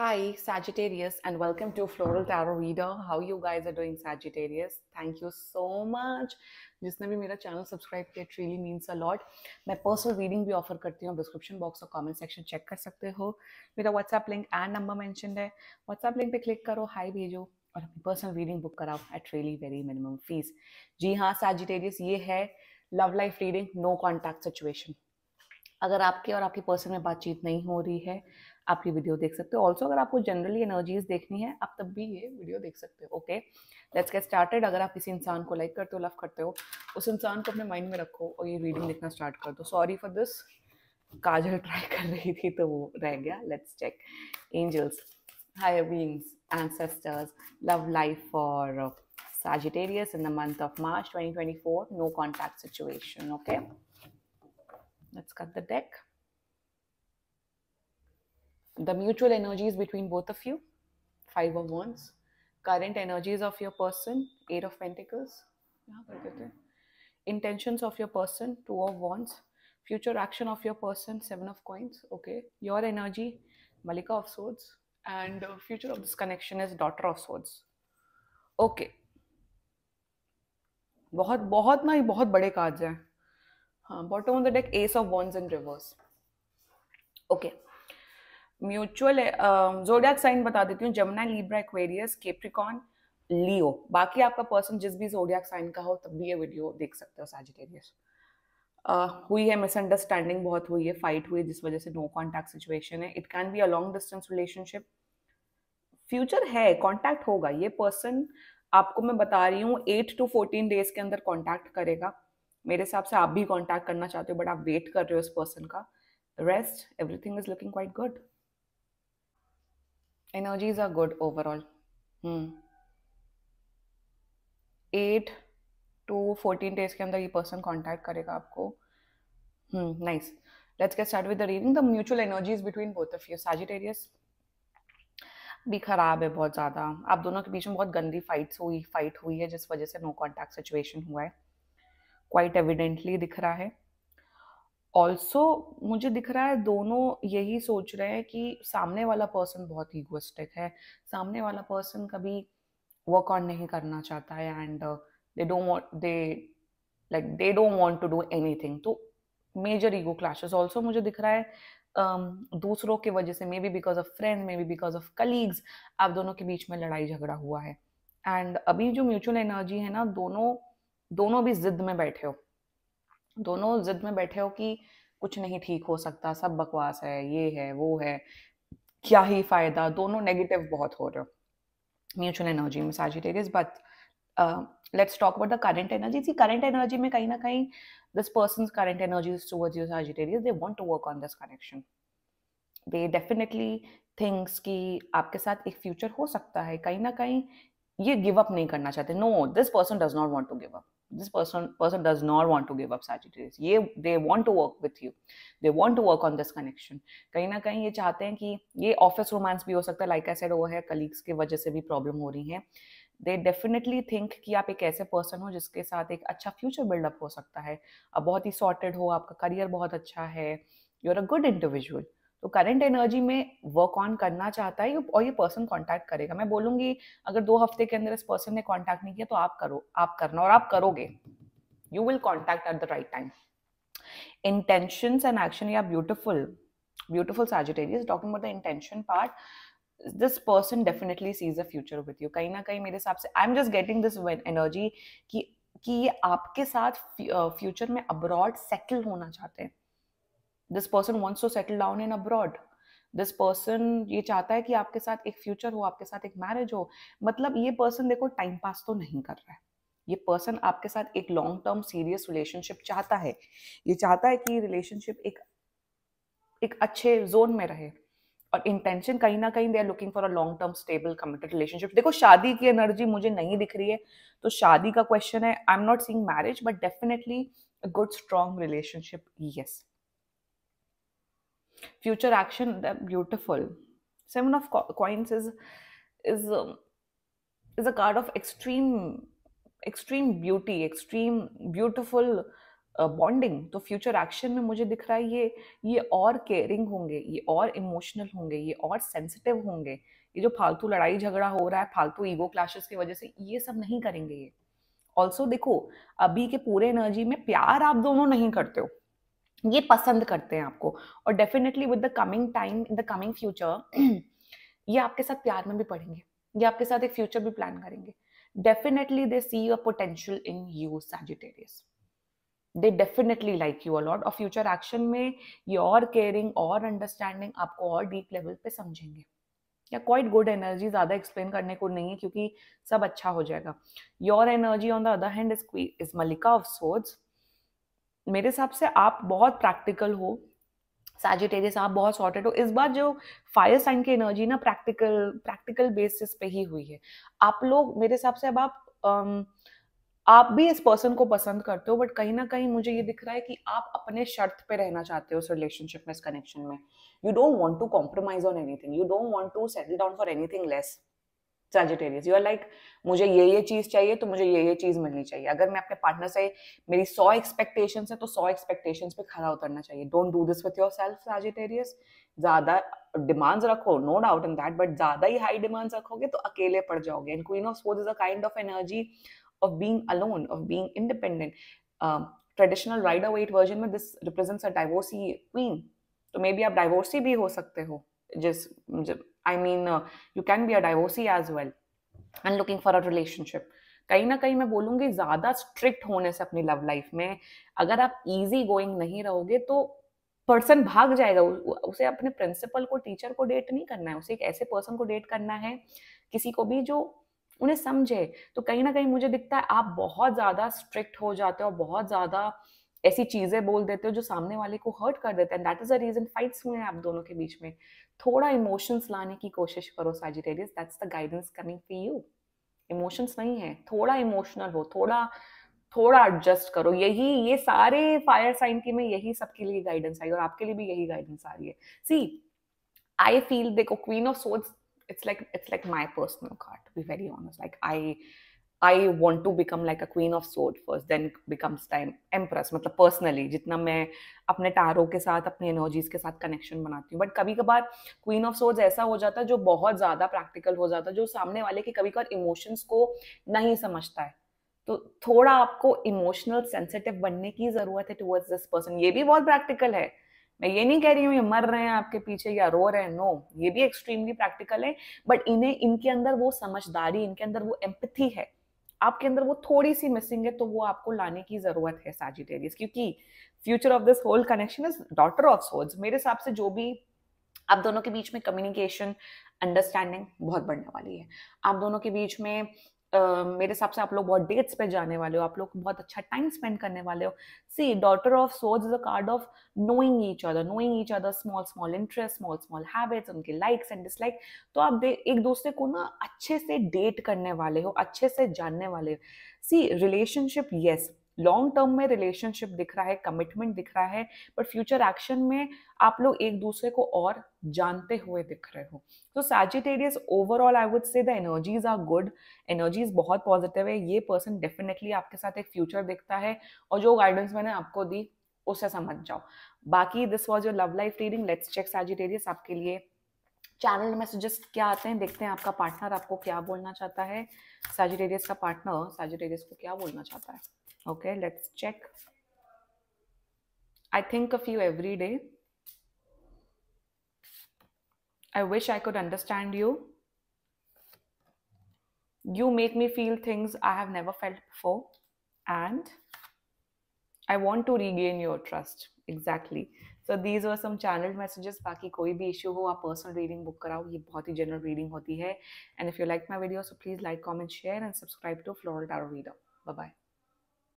Hi, Sagittarius, and welcome to Floral Tarot Reader. How you guys are doing, Sagittarius? Thank you so much. जिसने भी मेरा channel subscribe किया truly really means a lot मैं personal reading भी offer करती हूँ description box और comment section check कर सकते हो मेरा WhatsApp link and number mention है व्हाट्सएप लिंक पे क्लिक करो हाई भेजो और अपनी पर्सनल रीडिंग बुक कराओ at really very minimum fees जी हाँ सैजिटेरियस ये है love life reading no contact situation अगर आपके और आपकी पर्सन में बातचीत नहीं हो रही है आप ये वीडियो देख सकते हो ऑल्सो अगर आपको जनरली एनर्जीज देखनी है आप तब भी ये वीडियो देख सकते हो ओके लेट्स गेट स्टार्टेड अगर आप किसी इंसान को लाइक करते हो लव करते हो उस इंसान को अपने माइंड में रखो और ये रीडिंग हाँ। देखना स्टार्ट कर दो सॉरी फॉर दिस काजल ट्राई कर रही थी तो वो रह गया let's check angels higher beings ancestors love life for sagittarius in the month of march 2024 no contact situation okay let's cut the deck the mutual energies between both of you, five of wands, current energies of your person, eight of pentacles, intentions of your person, two of wands, future action of your person, seven of coins, okay, your energy, Malika of swords, and the uh, future of this connection is daughter of swords. Okay. बहुत बहुत ना ये बहुत बड़े cards हैं हाँ bottom of the deck ace of wands in reverse okay mutual zodiac sign बता देती हूँ Gemini Libra Aquarius Capricorn Leo बाकी आपका पर्सन जिस भी जोडियाक साइन का हो तब भी ये वीडियो देख सकते हो सैजिटेरियस uh, हुई है मिसअंडरस्टैंडिंग बहुत हुई है फाइट हुई जिस वजह से नो कॉन्टैक्ट सिचुएशन है it can be a long distance relationship future है कॉन्टैक्ट होगा ये पर्सन आपको मैं बता रही हूँ एट टू फोर्टीन डेज के अंदर कॉन्टैक्ट करेगा मेरे हिसाब से आप भी कॉन्टैक्ट करना चाहते हो बट आप वेट कर रहे हो उस पर्सन का rest everything is looking quite good energies are good overall hmm. Eight to fourteen days के अंदर ये पर्सन कांटेक्ट करेगा आपको nice let's get start with the reading the mutual energies between both of you Sagittarius भी खराब है बहुत ज़्यादा आप दोनों के बीच में बहुत गंदी फाइट्स हुई फाइट हुई है जिस वजह से नो कॉन्टैक्ट सिचुएशन हुआ है क्वाइट एविडेंटली दिख रहा है ऑल्सो मुझे दिख रहा है दोनों यही सोच रहे हैं कि सामने वाला पर्सन बहुत ईगोस्टिक है सामने वाला पर्सन कभी वर्क ऑन नहीं करना चाहता है and they don't they like they don't want to do thing तो मेजर ईगो क्लाशेज ऑल्सो मुझे दिख रहा है um, दूसरों की वजह से maybe because of friend maybe because of colleagues आप दोनों के बीच में लड़ाई झगड़ा हुआ है एंड अभी जो म्यूचुअल एनर्जी है ना दोनों दोनों भी जिद में बैठे हो दोनों जिद में बैठे हो कि कुछ नहीं ठीक हो सकता सब बकवास है ये है वो है क्या ही फायदा दोनों नेगेटिव बहुत हो रहे हो म्यूचुअल एनर्जी में Sagittarius but let's talk about the current energy see current energy में कहीं ना कहीं this person current energy towards they want to work on this connection they definitely things कि आपके साथ एक फ्यूचर हो सकता है कहीं ना कहीं ये गिव अप नहीं करना चाहते no this person does not want to give up this person person does not want to give up Sagittarius. ये they want to work with you. They want to work on this connection. कहीं ना कहीं ये चाहते हैं कि ये office romance भी हो सकता है लाइक आई सेड वो है कलीग्स के वजह से भी प्रॉब्लम हो रही है दे डेफिनेटली थिंक कि आप एक ऐसे पर्सन हो जिसके साथ एक अच्छा फ्यूचर बिल्डअप हो सकता है आप बहुत ही सॉर्टेड हो आपका करियर बहुत अच्छा है you are a good individual तो करंट एनर्जी में वर्क ऑन करना चाहता है और ये पर्सन कांटेक्ट करेगा मैं बोलूंगी अगर दो हफ्ते के अंदर इस पर्सन ने कांटेक्ट नहीं किया तो आप करो आप करना और आप करोगे you will contact at the right time intention and action या beautiful beautiful Sagittarius talking about the intention part this person definitely sees a future with you कहीं ना कहीं मेरे हिसाब से I am just getting this energy कि कि ये आपके साथ फ्यूचर में अब्रॉड सेटल होना चाहते हैं this person wants to settle down in abroad this person ये चाहता है कि आपके साथ एक फ्यूचर हो आपके साथ एक मैरिज हो मतलब ये पर्सन देखो टाइम पास तो नहीं कर रहा है ये पर्सन आपके साथ एक लॉन्ग टर्म सीरियस रिलेशनशिप चाहता है ये चाहता है कि रिलेशनशिप एक एक अच्छे जोन में रहे और इंटेंशन कहीं ना कहीं they are looking for a long term stable committed relationship देखो शादी की एनर्जी मुझे नहीं दिख रही है तो शादी का क्वेश्चन है I am not seeing marriage but definitely a good strong relationship yes future action they're beautiful seven of coins is is um, is a card of extreme extreme beauty extreme beautiful bonding uh, तो future action में मुझे दिख रहा है ये ये और caring होंगे ये और इमोशनल होंगे ये और सेंसिटिव होंगे ये जो फालतू लड़ाई झगड़ा हो रहा है फालतू ईगो क्लाशेस की वजह से ये सब नहीं करेंगे ये ऑल्सो देखो अभी के पूरे एनर्जी में प्यार आप दोनों नहीं करते हो ये पसंद करते हैं आपको और definitely with the coming time in the coming future ये आपके साथ प्यार में भी पढ़ेंगे ये आपके साथ एक फ्यूचर भी प्लान करेंगे definitely they see your potential in you Sagittarius they definitely like you a lot और फ्यूचर एक्शन में योर केयरिंग और अंडरस्टैंडिंग आपको और डीप लेवल पे समझेंगे या क्वाइट गुड एनर्जी ज़्यादा एक्सप्लेन करने को नहीं है क्योंकि सब अच्छा हो जाएगा your energy on the other hand is is मलिका ऑफ सोर्ड्स मेरे हिसाब से आप बहुत प्रैक्टिकल हो सैजिटेरियस आप बहुत सॉर्टेड हो इस बार जो फायर साइन की एनर्जी ना प्रैक्टिकल प्रैक्टिकल बेसिस पे ही हुई है आप लोग मेरे हिसाब से अब आप um, आप भी इस पर्सन को पसंद करते हो बट कहीं ना कहीं मुझे ये दिख रहा है कि आप अपने शर्त पे रहना चाहते हो उस रिलेशनशिप में इस कनेक्शन में you don't want to compromise on anything you don't want to settle down for anything less Sagittarius you are like मुझे ये ये चीज़ चाहिए तो मुझे ये ये चीज़ मिलनी चाहिए अगर मैं अपने पार्टनर से मेरी सौ एक्सपेक्टेशन है तो सौ एक्सपेक्टेशन पे खड़ा उतरना चाहिए don't do this with yourself Sagittarius ज़्यादा डिमांड्स रखो no doubt in that but ज़्यादा ही हाई डिमांड्स रखोगे तो अकेले पड़ जाओगे and queen of swords is a kind of energy of being alone of being independent traditional Rider Waite version में this represents a divorcee queen तो may be आप डाइवोर्सी भी हो सकते हो just i mean uh, you can be a divorcee as well and looking for a relationship कहीं ना कहीं मैं बोलूंगी ज़्यादा स्ट्रिक्ट होने से अपनी लव लाइफ में अगर आप इजी गोइंग नहीं रहोगे तो पर्सन भाग जाएगा उसे अपने प्रिंसिपल को टीचर को डेट नहीं करना है उसे एक ऐसे पर्सन को डेट करना है किसी को भी जो उन्हें समझे तो कहीं ना कहीं मुझे दिखता है आप बहुत ज़्यादा स्ट्रिक्ट हो जाते हो बहुत ज़्यादा ऐसी चीज़ें बोल देते हो जो सामने वाले को हर्ट कर देते हैं that is a reason fights हुए हैं आप दोनों के बीच में थोड़ा इमोशंस लाने की कोशिश करो Sagittarius that's the guidance coming for you emotions नहीं है थोड़ा इमोशनल हो थोड़ा थोड़ा एडजस्ट करो यही ये सारे फायर साइन की में यही सबके लिए गाइडेंस आई और आपके लिए भी यही गाइडेंस आ रही है सी आई फील देखो queen of swords it's like it's like my personal card be very honest like I I want to become like a queen of sword first then becomes time empress मतलब personally जितना मैं अपने टारों के साथ अपने energies के साथ connection बनाती हूँ बट कभी कभार क्वीन ऑफ सोर्ड्स ऐसा हो जाता है जो बहुत ज़्यादा प्रैक्टिकल हो जाता है जो सामने वाले के कभी कभार इमोशंस को नहीं समझता है तो थोड़ा आपको इमोशनल सेंसिटिव बनने की ज़रूरत है टूवर्ड्स दिस पर्सन ये भी बहुत प्रैक्टिकल है मैं ये नहीं कह रही हूँ ये मर रहे हैं आपके पीछे या रो रहे हैं नो ये भी एक्सट्रीमली प्रैक्टिकल है बट इन्हें इनके अंदर वो समझदारी इनके अंदर वो एम्पथी है आपके अंदर वो थोड़ी सी मिसिंग है तो वो आपको लाने की जरूरत है टेरियस क्योंकि future of this whole connection is daughter of souls मेरे हिसाब से जो भी आप दोनों के बीच में कम्युनिकेशन अंडरस्टैंडिंग बहुत बढ़ने वाली है आप दोनों के बीच में Uh, मेरे हिसाब से आप लोग बहुत डेट्स पे जाने वाले हो आप लोग बहुत अच्छा टाइम स्पेंड करने वाले हो सी डॉटर ऑफ सोज is a card of knowing each other knowing each other small small interest small small habits उनके लाइक्स एंड डिसलाइक तो आप एक दूसरे को ना अच्छे से डेट करने वाले हो अच्छे से जानने वाले हो see relationship yes long term में रिलेशनशिप दिख रहा है कमिटमेंट दिख रहा है बट फ्यूचर एक्शन में आप लोग एक दूसरे को और जानते हुए दिख रहे हो तो Sagittarius overall I would say the energies are good energies बहुत पॉजिटिव है ये पर्सन डेफिनेटली आपके साथ एक फ्यूचर दिखता है और जो गाइडेंस मैंने आपको दी उसे समझ जाओ बाकी this was your love life reading let's check Sagittarius आपके लिए चैनल सजेस्ट क्या आते हैं देखते हैं आपका पार्टनर आपको क्या बोलना चाहता है सैजिटेरियस का पार्टनर सैजिटेरियस को क्या बोलना चाहता है Okay, let's check. I think of you every day. I wish I could understand you. You make me feel things I have never felt before. And I want to regain your trust. Exactly. So these were some channeled messages. Baki koi bhi issue ho, a personal reading book karao. Ye bahut hi general reading hoti hai. And if you like my video, so please like, comment, share and subscribe to Floral Tarot Reader. Bye-bye.